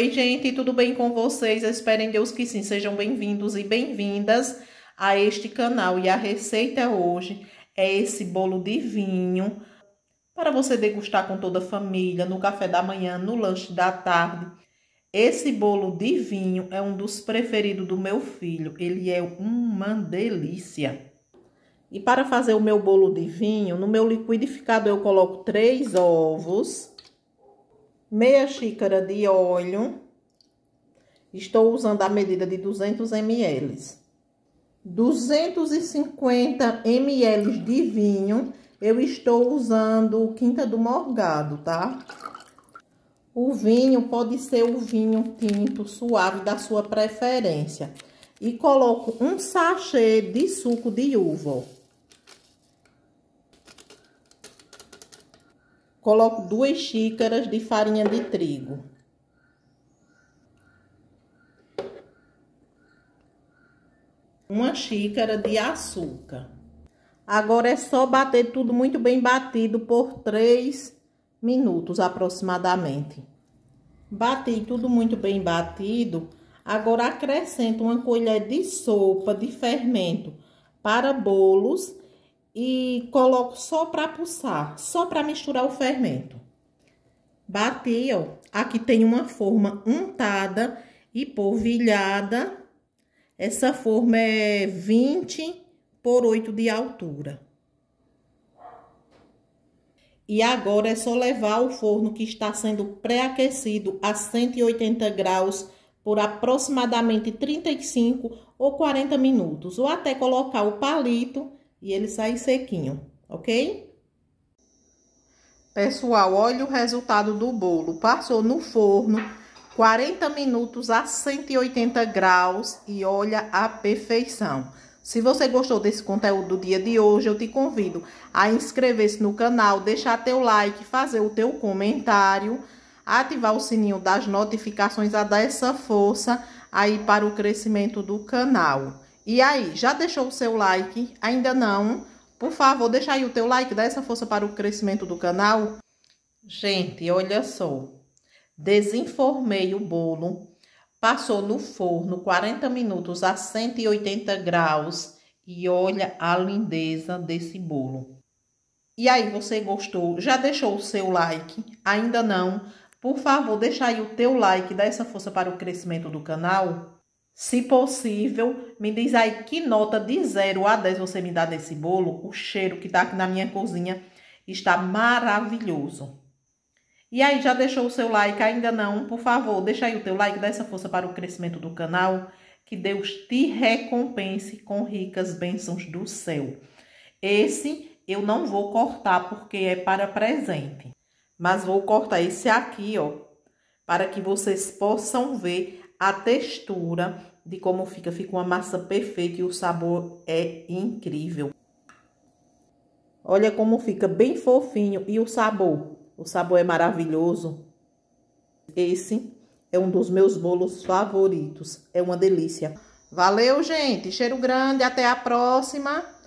Oi, gente, tudo bem com vocês? Eu espero em Deus que sim. Sejam bem-vindos e bem-vindas a este canal. E a receita hoje é esse bolo de vinho para você degustar com toda a família, no café da manhã, no lanche da tarde. Esse bolo de vinho é um dos preferidos do meu filho. Ele é uma delícia. E para fazer o meu bolo de vinho, no meu liquidificador eu coloco três ovos meia xícara de óleo. Estou usando a medida de 200 ml. 250 ml de vinho. Eu estou usando o Quinta do Morgado, tá? O vinho pode ser o vinho tinto suave da sua preferência. E coloco um sachê de suco de uva, Coloco duas xícaras de farinha de trigo. Uma xícara de açúcar. Agora é só bater tudo muito bem batido por três minutos aproximadamente. Bati tudo muito bem batido. Agora acrescento uma colher de sopa de fermento para bolos e coloco só para pulsar, só para misturar o fermento. Bati, ó. Aqui tem uma forma untada e polvilhada. Essa forma é 20 por 8 de altura. E agora é só levar ao forno que está sendo pré-aquecido a 180 graus por aproximadamente 35 ou 40 minutos. Ou até colocar o palito e ele sai sequinho, ok? Pessoal, olha o resultado do bolo. Passou no forno 40 minutos a 180 graus e olha a perfeição. Se você gostou desse conteúdo do dia de hoje, eu te convido a inscrever-se no canal, deixar teu like, fazer o teu comentário, ativar o sininho das notificações a dar essa força aí para o crescimento do canal. E aí, já deixou o seu like? Ainda não? Por favor, deixa aí o teu like, dá essa força para o crescimento do canal. Gente, olha só. Desenformei o bolo, passou no forno 40 minutos a 180 graus e olha a lindeza desse bolo. E aí, você gostou? Já deixou o seu like? Ainda não? Por favor, deixa aí o teu like, dá essa força para o crescimento do canal. Se possível, me diz aí que nota de 0 a 10 você me dá desse bolo. O cheiro que tá aqui na minha cozinha está maravilhoso. E aí, já deixou o seu like? Ainda não? Por favor, deixa aí o teu like, dá essa força para o crescimento do canal. Que Deus te recompense com ricas bênçãos do céu. Esse eu não vou cortar porque é para presente. Mas vou cortar esse aqui, ó. Para que vocês possam ver a textura de como fica, fica uma massa perfeita e o sabor é incrível. Olha como fica bem fofinho e o sabor, o sabor é maravilhoso. Esse é um dos meus bolos favoritos, é uma delícia. Valeu, gente, cheiro grande, até a próxima.